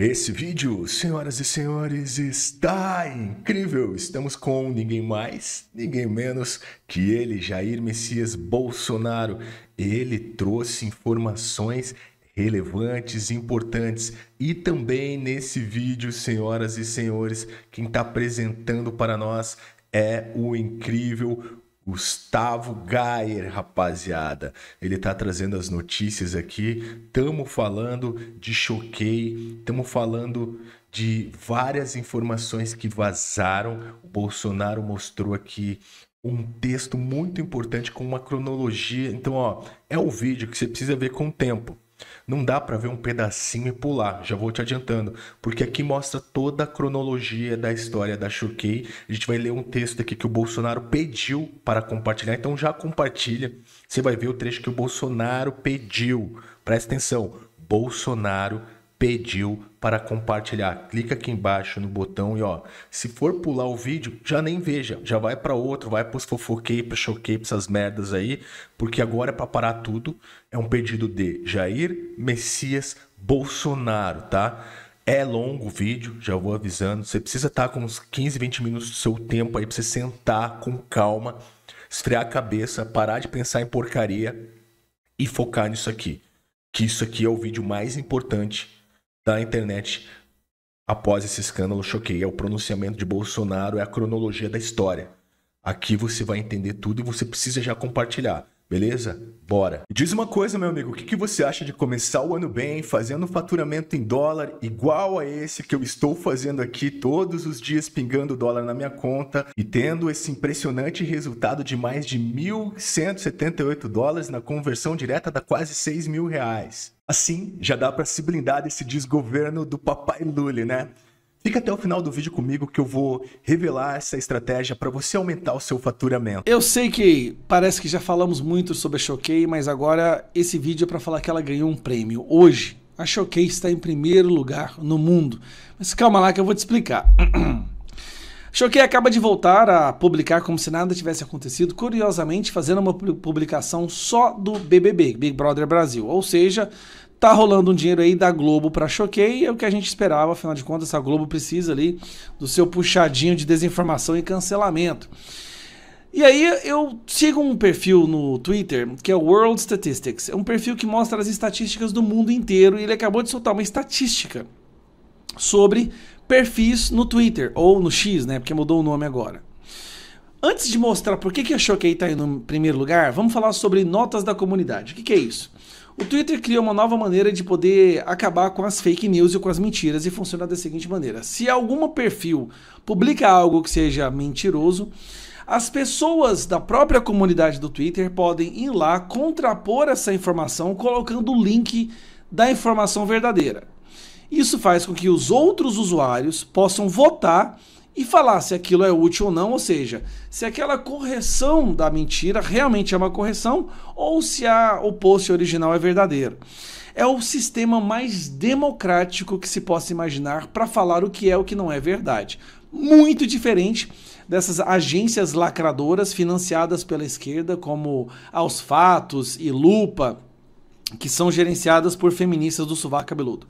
Esse vídeo, senhoras e senhores, está incrível! Estamos com ninguém mais, ninguém menos que ele, Jair Messias Bolsonaro. Ele trouxe informações relevantes, importantes. E também nesse vídeo, senhoras e senhores, quem está apresentando para nós é o incrível Gustavo Gayer, rapaziada. Ele tá trazendo as notícias aqui. Tamo falando de choquei, tamo falando de várias informações que vazaram. O Bolsonaro mostrou aqui um texto muito importante com uma cronologia. Então, ó, é o vídeo que você precisa ver com o tempo. Não dá para ver um pedacinho e pular, já vou te adiantando, porque aqui mostra toda a cronologia da história da Shurkei. A gente vai ler um texto aqui que o Bolsonaro pediu para compartilhar, então já compartilha. Você vai ver o trecho que o Bolsonaro pediu. Presta atenção, Bolsonaro pediu pediu para compartilhar. Clica aqui embaixo no botão e ó, se for pular o vídeo, já nem veja, já vai para outro, vai para os fofoquei, para choquei, para essas merdas aí, porque agora é para parar tudo. É um pedido de Jair Messias Bolsonaro, tá? É longo o vídeo, já vou avisando. Você precisa estar tá com uns 15, 20 minutos do seu tempo aí para você sentar com calma, esfriar a cabeça, parar de pensar em porcaria e focar nisso aqui. Que isso aqui é o vídeo mais importante da internet após esse escândalo É O pronunciamento de Bolsonaro é a cronologia da história. Aqui você vai entender tudo e você precisa já compartilhar. Beleza? Bora. Diz uma coisa, meu amigo, o que, que você acha de começar o ano bem fazendo faturamento em dólar igual a esse que eu estou fazendo aqui todos os dias, pingando dólar na minha conta e tendo esse impressionante resultado de mais de 1.178 dólares na conversão direta da quase 6 mil reais? Assim, já dá para se blindar desse desgoverno do papai Lully, né? Fica até o final do vídeo comigo que eu vou revelar essa estratégia para você aumentar o seu faturamento. Eu sei que parece que já falamos muito sobre a Choquei, mas agora esse vídeo é para falar que ela ganhou um prêmio. Hoje, a Choquei está em primeiro lugar no mundo. Mas calma lá que eu vou te explicar. Choquei acaba de voltar a publicar como se nada tivesse acontecido, curiosamente fazendo uma publicação só do BBB, Big Brother Brasil. Ou seja, Tá rolando um dinheiro aí da Globo para Choquei, é o que a gente esperava, afinal de contas, a Globo precisa ali do seu puxadinho de desinformação e cancelamento. E aí eu sigo um perfil no Twitter que é o World Statistics. É um perfil que mostra as estatísticas do mundo inteiro e ele acabou de soltar uma estatística sobre perfis no Twitter ou no X, né? Porque mudou o nome agora. Antes de mostrar por que, que a Choquei está no primeiro lugar, vamos falar sobre notas da comunidade. O que, que é isso? O Twitter criou uma nova maneira de poder acabar com as fake news e com as mentiras e funciona da seguinte maneira: se algum perfil publica algo que seja mentiroso, as pessoas da própria comunidade do Twitter podem ir lá contrapor essa informação colocando o link da informação verdadeira. Isso faz com que os outros usuários possam votar e falar se aquilo é útil ou não, ou seja, se aquela correção da mentira realmente é uma correção ou se a, o post original é verdadeiro. É o sistema mais democrático que se possa imaginar para falar o que é o que não é verdade. Muito diferente dessas agências lacradoras financiadas pela esquerda, como Aos Fatos e Lupa, que são gerenciadas por feministas do sovaco cabeludo.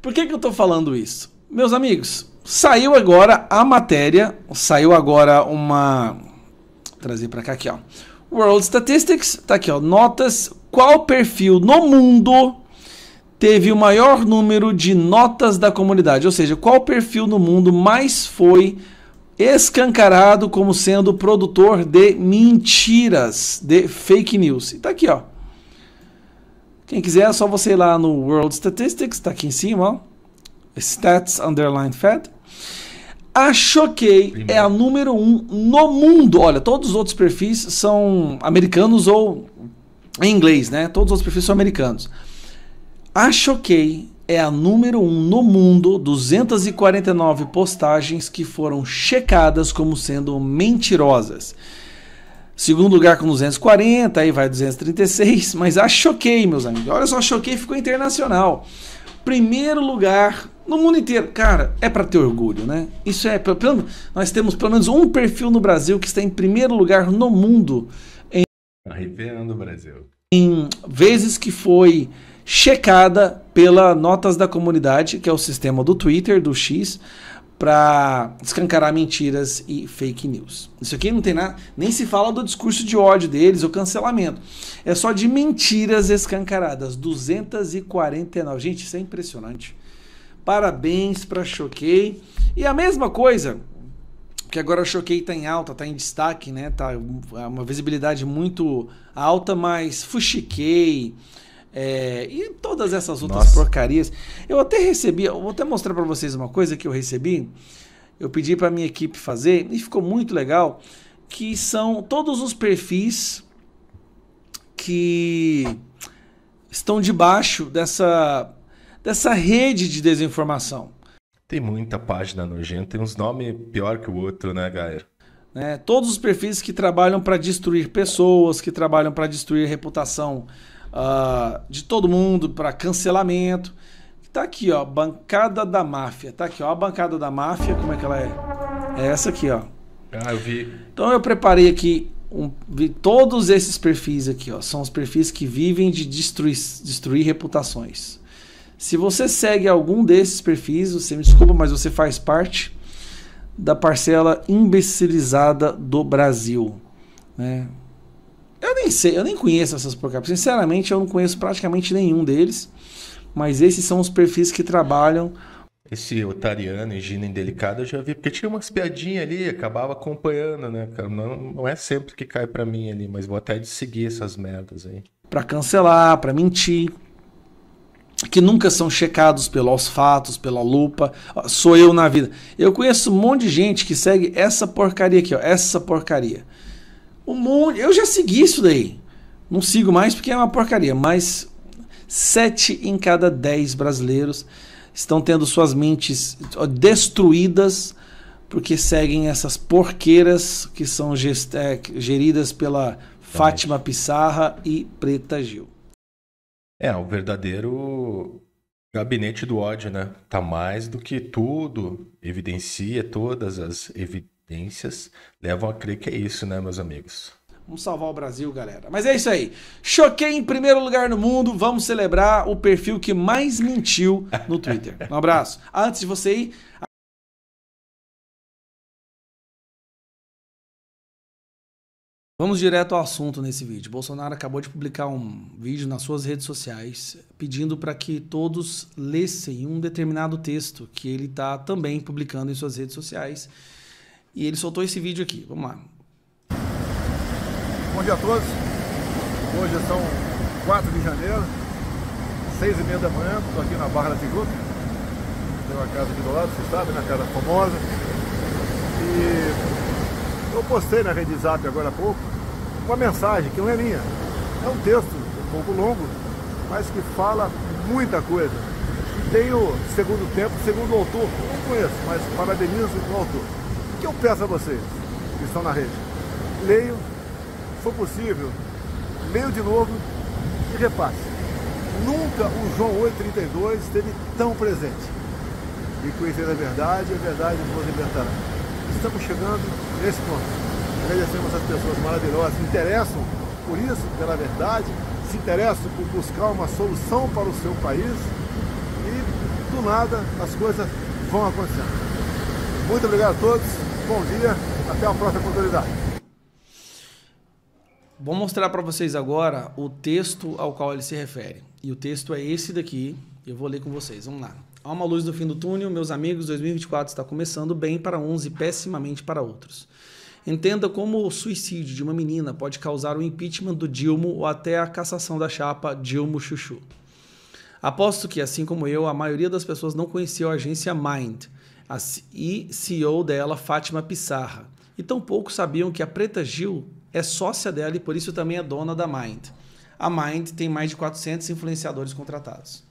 Por que, que eu estou falando isso? Meus amigos, Saiu agora a matéria, saiu agora uma. Vou trazer para cá aqui, ó. World Statistics, tá aqui, ó. Notas. Qual perfil no mundo teve o maior número de notas da comunidade? Ou seja, qual perfil no mundo mais foi escancarado como sendo produtor de mentiras, de fake news? E tá aqui, ó. Quem quiser, é só você ir lá no World Statistics, tá aqui em cima, ó. Stats Underline Fed. A Choquei é a número um no mundo. Olha, todos os outros perfis são americanos ou em inglês, né? Todos os outros perfis são americanos. A Choquei é a número um no mundo, 249 postagens que foram checadas como sendo mentirosas. Segundo lugar com 240, aí vai 236, mas a Choquei, meus amigos. Olha só, a Choquei ficou internacional. Primeiro lugar no mundo inteiro. Cara, é para ter orgulho, né? Isso é. Pelo, nós temos pelo menos um perfil no Brasil que está em primeiro lugar no mundo. Em, Arrepiando tá o Brasil. Em vezes que foi checada pela Notas da Comunidade, que é o sistema do Twitter, do X, para escancarar mentiras e fake news. Isso aqui não tem nada, nem se fala do discurso de ódio deles ou cancelamento. É só de mentiras escancaradas, 249. Gente, isso é impressionante. Parabéns para Choquei. E a mesma coisa, que agora a Choquei está em alta, está em destaque, né? Tá é uma visibilidade muito alta, mas Fuxiquei é, e todas essas outras Nossa. porcarias. Eu até recebi, eu vou até mostrar para vocês uma coisa que eu recebi. Eu pedi para minha equipe fazer e ficou muito legal, que são todos os perfis que estão debaixo dessa dessa rede de desinformação. Tem muita página nojenta, tem uns nomes pior que o outro, né, Gaia? É, todos os perfis que trabalham para destruir pessoas, que trabalham para destruir a reputação uh, de todo mundo, para cancelamento. Tá aqui, ó, bancada da máfia. Tá aqui, ó, a bancada da máfia, como é que ela é? É essa aqui, ó. Ah, eu vi. Então eu preparei aqui um, vi todos esses perfis aqui, ó, são os perfis que vivem de destruir, destruir reputações. Se você segue algum desses perfis, você me desculpa, mas você faz parte da parcela imbecilizada do Brasil. Né? Eu nem sei, eu nem conheço essas porcarias. Sinceramente, eu não conheço praticamente nenhum deles. Mas esses são os perfis que trabalham. Esse otariano higiene Indelicada eu já vi, porque tinha umas piadinhas ali, acabava acompanhando, né, Não, não é sempre que cai para mim ali, mas vou até de seguir essas merdas aí. Pra cancelar, pra mentir que nunca são checados pelos fatos, pela lupa. Sou eu na vida. Eu conheço um monte de gente que segue essa porcaria aqui, ó, essa porcaria. Um monte, eu já segui isso daí. Não sigo mais porque é uma porcaria, mas 7 em cada 10 brasileiros estão tendo suas mentes destruídas porque seguem essas porqueiras que são é, geridas pela Fátima Pissarra e Preta Gil. É, o verdadeiro gabinete do ódio, né? Tá mais do que tudo, evidencia todas as evidências, levam a crer que é isso, né, meus amigos? Vamos salvar o Brasil, galera. Mas é isso aí. Choquei em primeiro lugar no mundo. Vamos celebrar o perfil que mais mentiu no Twitter. Um abraço. Antes de você ir. Vamos direto ao assunto nesse vídeo. Bolsonaro acabou de publicar um vídeo nas suas redes sociais pedindo para que todos lessem um determinado texto que ele está também publicando em suas redes sociais. E ele soltou esse vídeo aqui. Vamos lá. Bom dia a todos. Hoje é são 4 de janeiro, 6 e meia da manhã. Estou aqui na Barra da Tijuca. Tem uma casa aqui do lado, vocês sabem, na né? casa famosa. E eu postei na Rede Zap agora há pouco uma mensagem que não é minha. É um texto um pouco longo, mas que fala muita coisa. Tem o segundo tempo, segundo autor, não conheço, mas parabenizo o autor. O que eu peço a vocês que estão na rede? Leiam, se for possível, leiam de novo e repasse. Nunca o João 8,32 esteve tão presente. E conhecer a é verdade, a é verdade nos libertará. Estamos chegando nesse ponto. Agradecemos essas pessoas maravilhosas, se interessam por isso, pela verdade, se interessam por buscar uma solução para o seu país e do nada as coisas vão acontecendo. Muito obrigado a todos, bom dia, até a próxima oportunidade. Vou mostrar para vocês agora o texto ao qual ele se refere. E o texto é esse daqui, eu vou ler com vocês, vamos lá. Há uma luz no fim do túnel, meus amigos, 2024 está começando bem para uns e pessimamente para outros. Entenda como o suicídio de uma menina pode causar o impeachment do Dilma ou até a cassação da chapa Dilma Chuchu. Aposto que, assim como eu, a maioria das pessoas não conheceu a agência Mind e CEO dela, Fátima Pissarra. E tampouco sabiam que a Preta Gil é sócia dela e por isso também é dona da Mind. A Mind tem mais de 400 influenciadores contratados.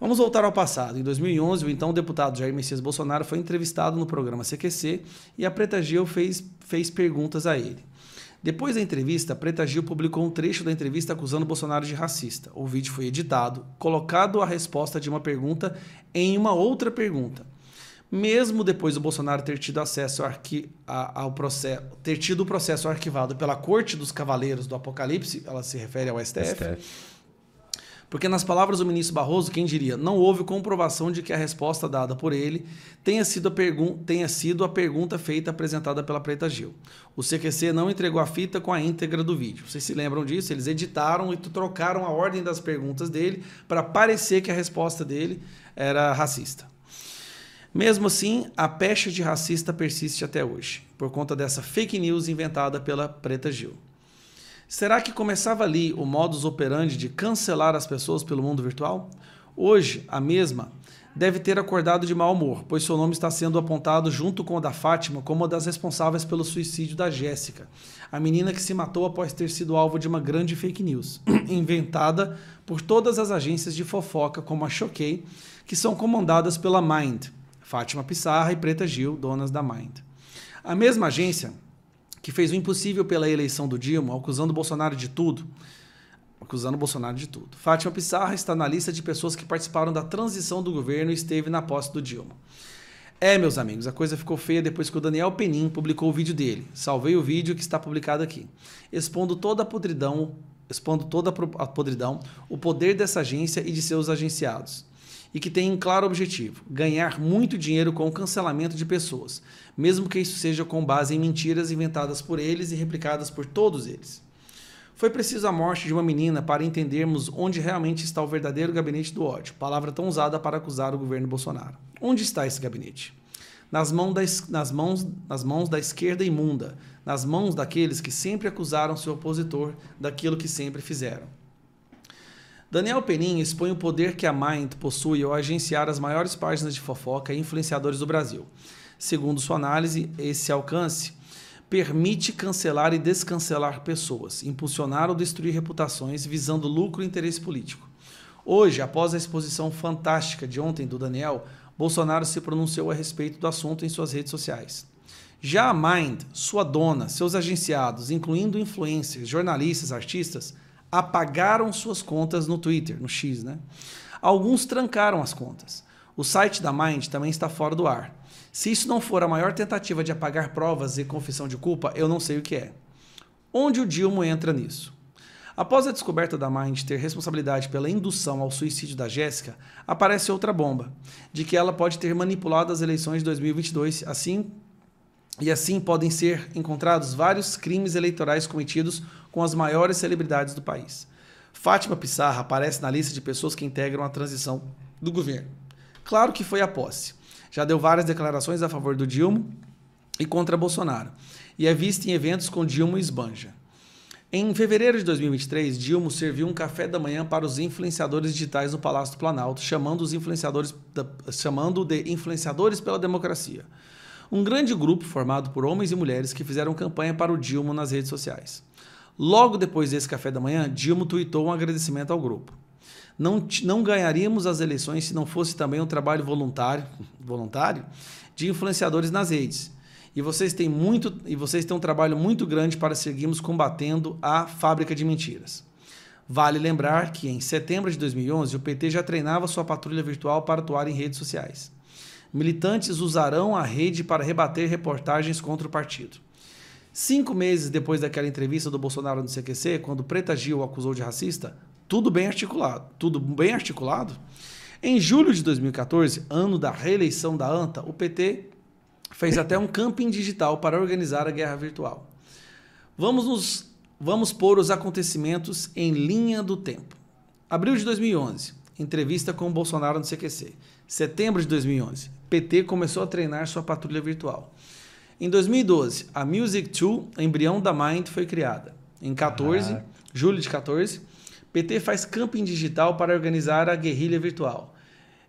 Vamos voltar ao passado. Em 2011, o então deputado Jair Messias Bolsonaro foi entrevistado no programa CQC e a Preta Gil fez, fez perguntas a ele. Depois da entrevista, Preta Gil publicou um trecho da entrevista acusando Bolsonaro de racista. O vídeo foi editado, colocado a resposta de uma pergunta em uma outra pergunta. Mesmo depois do Bolsonaro ter tido acesso a, ao processo, ter tido o processo arquivado pela Corte dos Cavaleiros do Apocalipse, ela se refere ao STF. STF porque nas palavras do ministro Barroso, quem diria, não houve comprovação de que a resposta dada por ele tenha sido a, pergun tenha sido a pergunta feita apresentada pela Preta Gil. O CQC não entregou a fita com a íntegra do vídeo. Vocês se lembram disso? Eles editaram e trocaram a ordem das perguntas dele para parecer que a resposta dele era racista. Mesmo assim, a pecha de racista persiste até hoje, por conta dessa fake news inventada pela Preta Gil. Será que começava ali o modus operandi de cancelar as pessoas pelo mundo virtual? Hoje, a mesma deve ter acordado de mau humor, pois seu nome está sendo apontado junto com o da Fátima como uma das responsáveis pelo suicídio da Jéssica, a menina que se matou após ter sido alvo de uma grande fake news, inventada por todas as agências de fofoca como a Choquei, que são comandadas pela Mind, Fátima Pissarra e Preta Gil, donas da Mind. A mesma agência que fez o impossível pela eleição do Dilma, acusando o Bolsonaro de tudo. Acusando Bolsonaro de tudo. Fátima Pissarra está na lista de pessoas que participaram da transição do governo e esteve na posse do Dilma. É, meus amigos, a coisa ficou feia depois que o Daniel Penin publicou o vídeo dele. Salvei o vídeo que está publicado aqui. Expondo toda a podridão, expondo toda a podridão, o poder dessa agência e de seus agenciados e que tem um claro objetivo: ganhar muito dinheiro com o cancelamento de pessoas, mesmo que isso seja com base em mentiras inventadas por eles e replicadas por todos eles. Foi preciso a morte de uma menina para entendermos onde realmente está o verdadeiro gabinete do ódio, palavra tão usada para acusar o governo Bolsonaro. Onde está esse gabinete? Nas mãos, da, nas, mãos, nas mãos da esquerda imunda, nas mãos daqueles que sempre acusaram seu opositor daquilo que sempre fizeram. Daniel Penin expõe o poder que a Mind possui ao agenciar as maiores páginas de fofoca e influenciadores do Brasil. Segundo sua análise, esse alcance permite cancelar e descancelar pessoas, impulsionar ou destruir reputações visando lucro e interesse político. Hoje, após a exposição fantástica de ontem do Daniel, Bolsonaro se pronunciou a respeito do assunto em suas redes sociais. Já a Mind, sua dona, seus agenciados, incluindo influencers, jornalistas, artistas, apagaram suas contas no Twitter, no X, né? Alguns trancaram as contas. O site da Mind também está fora do ar. Se isso não for a maior tentativa de apagar provas e confissão de culpa, eu não sei o que é. Onde o Dilma entra nisso? Após a descoberta da Mind ter responsabilidade pela indução ao suicídio da Jéssica, aparece outra bomba, de que ela pode ter manipulado as eleições de 2022, assim e assim podem ser encontrados vários crimes eleitorais cometidos com as maiores celebridades do país. Fátima Pissarra aparece na lista de pessoas que integram a transição do governo. Claro que foi a posse. Já deu várias declarações a favor do Dilma e contra Bolsonaro. E é vista em eventos com Dilma e Esbanja. Em fevereiro de 2023, Dilma serviu um café da manhã para os influenciadores digitais no Palácio do Planalto, chamando os influenciadores, chamando de influenciadores pela democracia um grande grupo formado por homens e mulheres que fizeram campanha para o Dilma nas redes sociais. Logo depois desse café da manhã, Dilma tuitou um agradecimento ao grupo. Não, não ganharíamos as eleições se não fosse também um trabalho voluntário, voluntário de influenciadores nas redes. E vocês têm muito e vocês têm um trabalho muito grande para seguirmos combatendo a fábrica de mentiras. Vale lembrar que em setembro de 2011 o PT já treinava sua patrulha virtual para atuar em redes sociais. Militantes usarão a rede para rebater reportagens contra o partido. Cinco meses depois daquela entrevista do Bolsonaro no CQC, quando Preta Gil o acusou de racista, tudo bem articulado. Tudo bem articulado? Em julho de 2014, ano da reeleição da ANTA, o PT fez até um camping digital para organizar a guerra virtual. Vamos, nos, vamos pôr os acontecimentos em linha do tempo. Abril de 2011, entrevista com Bolsonaro no CQC. Setembro de 2011, PT começou a treinar sua patrulha virtual. Em 2012, a Music2, embrião da Mind, foi criada. Em 14, ah. julho de 14, PT faz camping digital para organizar a guerrilha virtual.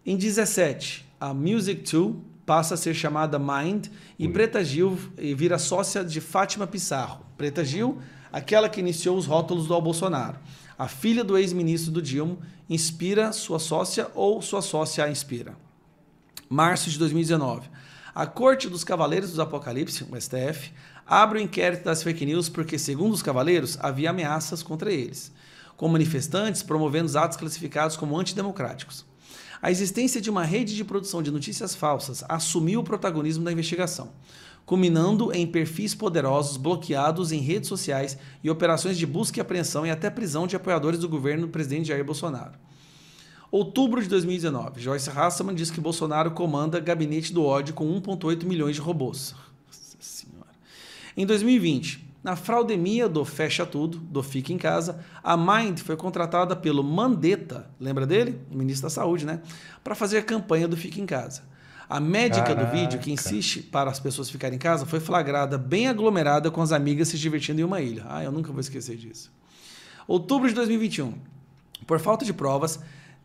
Em 17, a Music2 passa a ser chamada Mind e Ui. Preta Gil vira sócia de Fátima Pissarro. Preta Gil, aquela que iniciou os rótulos do Bolsonaro. A filha do ex-ministro do Dilma inspira sua sócia ou sua sócia a inspira março de 2019. A Corte dos Cavaleiros do Apocalipse, o STF, abre o inquérito das fake news porque, segundo os cavaleiros, havia ameaças contra eles, com manifestantes promovendo os atos classificados como antidemocráticos. A existência de uma rede de produção de notícias falsas assumiu o protagonismo da investigação, culminando em perfis poderosos bloqueados em redes sociais e operações de busca e apreensão e até prisão de apoiadores do governo do presidente Jair Bolsonaro. Outubro de 2019, Joyce Hasselman diz que Bolsonaro comanda gabinete do ódio com 1,8 milhões de robôs. Nossa senhora. Em 2020, na fraudemia do Fecha Tudo, do Fica em Casa, a Mind foi contratada pelo Mandetta, lembra dele? O ministro da Saúde, né? Para fazer a campanha do Fica em Casa. A médica Caraca. do vídeo, que insiste para as pessoas ficarem em casa, foi flagrada bem aglomerada com as amigas se divertindo em uma ilha. Ah, eu nunca vou esquecer disso. Outubro de 2021. Por falta de provas,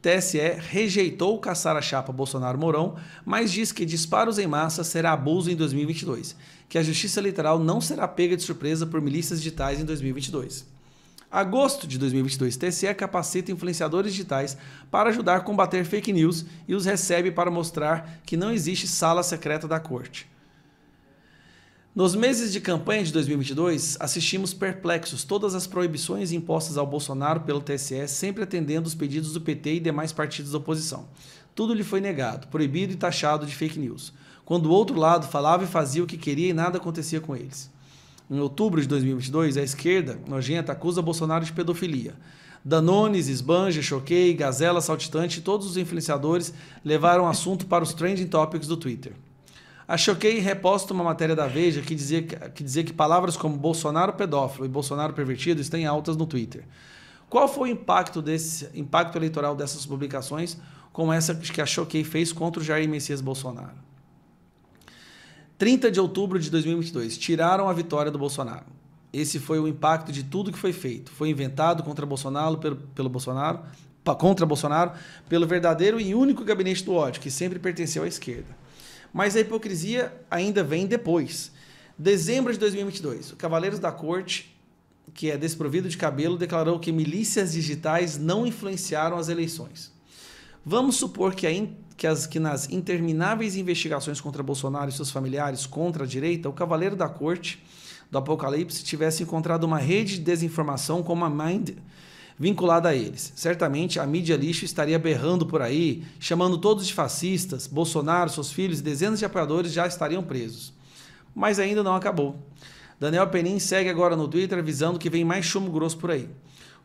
TSE rejeitou caçar a chapa Bolsonaro-Mourão, mas diz que disparos em massa será abuso em 2022, que a Justiça Eleitoral não será pega de surpresa por milícias digitais em 2022. Agosto de 2022, TSE capacita influenciadores digitais para ajudar a combater fake news e os recebe para mostrar que não existe sala secreta da corte. Nos meses de campanha de 2022, assistimos perplexos todas as proibições impostas ao Bolsonaro pelo TSE, sempre atendendo os pedidos do PT e demais partidos da oposição. Tudo lhe foi negado, proibido e taxado de fake news, quando o outro lado falava e fazia o que queria e nada acontecia com eles. Em outubro de 2022, a esquerda nojenta acusa Bolsonaro de pedofilia. Danones, Esbanja, Choquei, Gazela Saltitante e todos os influenciadores levaram o assunto para os trending topics do Twitter. A Choquei reposta uma matéria da Veja que dizia que, que dizia que palavras como Bolsonaro pedófilo e Bolsonaro pervertido estão em altas no Twitter. Qual foi o impacto, desse, impacto eleitoral dessas publicações como essa que a Choquei fez contra o Jair Messias Bolsonaro? 30 de outubro de 2022, tiraram a vitória do Bolsonaro. Esse foi o impacto de tudo que foi feito. Foi inventado contra Bolsonaro, pelo, pelo Bolsonaro, contra Bolsonaro, pelo verdadeiro e único gabinete do ódio, que sempre pertenceu à esquerda. Mas a hipocrisia ainda vem depois. Dezembro de 2022, o Cavaleiros da Corte, que é desprovido de cabelo, declarou que milícias digitais não influenciaram as eleições. Vamos supor que, in, que, as, que nas intermináveis investigações contra Bolsonaro e seus familiares contra a direita, o Cavaleiro da Corte do Apocalipse tivesse encontrado uma rede de desinformação como a Mind vinculada a eles. Certamente a mídia lixo estaria berrando por aí, chamando todos de fascistas, Bolsonaro, seus filhos e dezenas de apoiadores já estariam presos. Mas ainda não acabou. Daniel Penin segue agora no Twitter avisando que vem mais chumbo grosso por aí.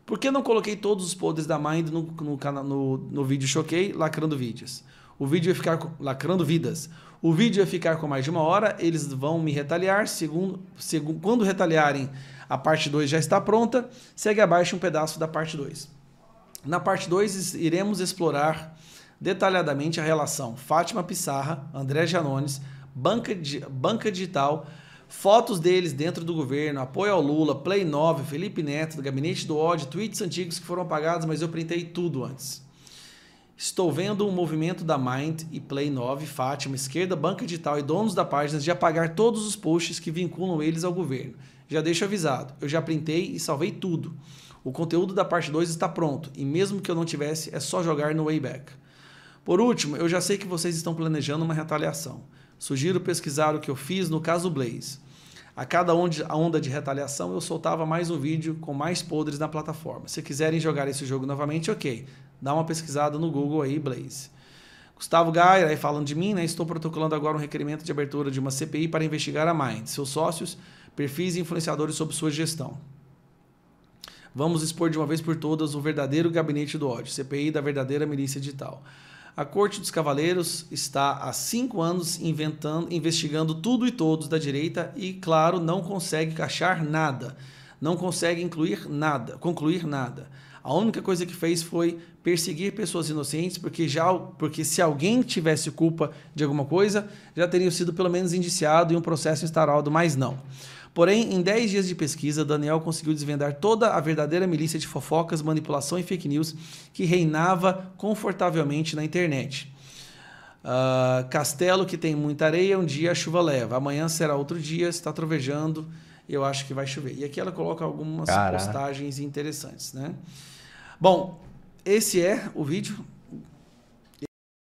Por que não coloquei todos os podres da Mind no, no, no, no vídeo Choquei, lacrando vídeos? o vídeo vai ficar lacrando vidas. O vídeo vai ficar com mais de uma hora, eles vão me retaliar. Segundo, segundo, quando retaliarem, a parte 2 já está pronta. Segue abaixo um pedaço da parte 2. Na parte 2, iremos explorar detalhadamente a relação Fátima Pissarra, André Janones, banca, banca digital, fotos deles dentro do governo, apoio ao Lula, Play 9, Felipe Neto, do Gabinete do ódio, tweets antigos que foram apagados, mas eu printei tudo antes. Estou vendo um movimento da Mind e Play 9, Fátima, esquerda, banca digital e donos da página de apagar todos os posts que vinculam eles ao governo. Já deixo avisado, eu já printei e salvei tudo. O conteúdo da parte 2 está pronto, e mesmo que eu não tivesse, é só jogar no Wayback. Por último, eu já sei que vocês estão planejando uma retaliação. Sugiro pesquisar o que eu fiz no caso Blaze. A cada onda de retaliação, eu soltava mais um vídeo com mais podres na plataforma. Se quiserem jogar esse jogo novamente, ok. Dá uma pesquisada no Google aí, Blaze. Gustavo Gaira, aí falando de mim, né? Estou protocolando agora um requerimento de abertura de uma CPI para investigar a Mind, seus sócios, perfis e influenciadores sob sua gestão. Vamos expor de uma vez por todas o verdadeiro gabinete do ódio, CPI da verdadeira milícia digital. A Corte dos Cavaleiros está há cinco anos inventando, investigando tudo e todos da direita e, claro, não consegue cachar nada. Não consegue incluir nada, concluir nada. A única coisa que fez foi perseguir pessoas inocentes, porque já porque se alguém tivesse culpa de alguma coisa, já teria sido pelo menos indiciado e um processo instaurado, mas não. Porém, em 10 dias de pesquisa, Daniel conseguiu desvendar toda a verdadeira milícia de fofocas, manipulação e fake news que reinava confortavelmente na internet. Uh, castelo que tem muita areia, um dia a chuva leva. Amanhã será outro dia, está trovejando, eu acho que vai chover. E aqui ela coloca algumas Caraca. postagens interessantes, né? Bom, esse é o vídeo.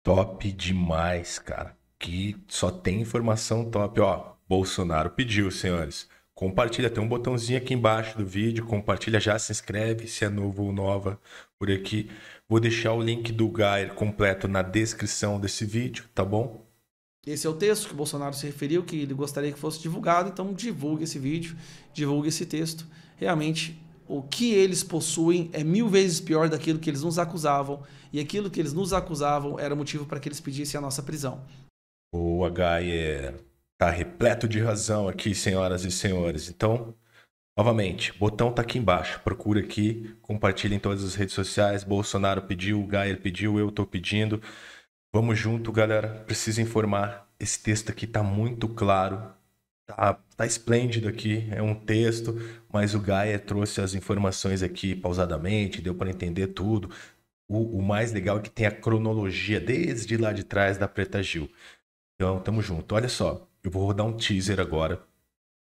Top demais, cara. Que só tem informação top, ó. Bolsonaro pediu, senhores. Compartilha, tem um botãozinho aqui embaixo do vídeo. Compartilha já, se inscreve se é novo ou nova por aqui. Vou deixar o link do Gair completo na descrição desse vídeo, tá bom? Esse é o texto que o Bolsonaro se referiu, que ele gostaria que fosse divulgado, então divulgue esse vídeo, divulgue esse texto. Realmente o que eles possuem é mil vezes pior daquilo que eles nos acusavam, e aquilo que eles nos acusavam era motivo para que eles pedissem a nossa prisão. O H está repleto de razão aqui, senhoras e senhores. Então, novamente, botão tá aqui embaixo. Procura aqui, compartilha em todas as redes sociais. Bolsonaro pediu, o Gayer pediu, eu estou pedindo. Vamos junto, galera. Preciso informar. Esse texto aqui está muito claro tá, tá esplêndido aqui, é um texto, mas o Gaia trouxe as informações aqui pausadamente, deu para entender tudo. O, o, mais legal é que tem a cronologia desde lá de trás da Preta Gil. Então, tamo junto. Olha só, eu vou rodar um teaser agora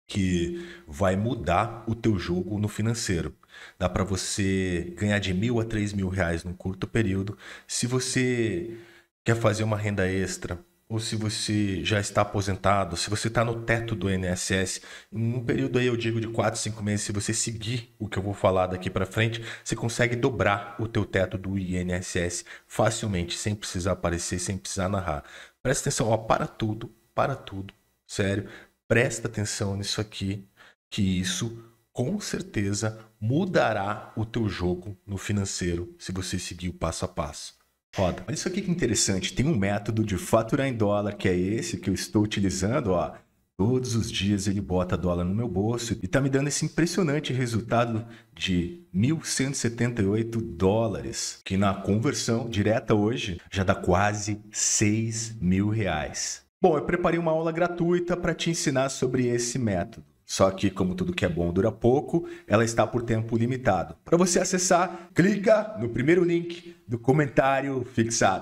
que vai mudar o teu jogo no financeiro. Dá para você ganhar de mil a três mil reais num curto período. Se você quer fazer uma renda extra ou se você já está aposentado, se você está no teto do INSS, em um período aí eu digo de 4, 5 meses, se você seguir o que eu vou falar daqui para frente, você consegue dobrar o teu teto do INSS facilmente, sem precisar aparecer, sem precisar narrar. Presta atenção, ó, para tudo, para tudo, sério, presta atenção nisso aqui, que isso com certeza mudará o teu jogo no financeiro se você seguir o passo a passo. Foda. Olha isso aqui que é interessante. Tem um método de faturar em dólar, que é esse que eu estou utilizando, ó. Todos os dias ele bota dólar no meu bolso e tá me dando esse impressionante resultado de 1.178 dólares, que na conversão direta hoje já dá quase 6 mil reais. Bom, eu preparei uma aula gratuita para te ensinar sobre esse método. Só que, como tudo que é bom dura pouco, ela está por tempo limitado. Para você acessar, clica no primeiro link do comentário fixado.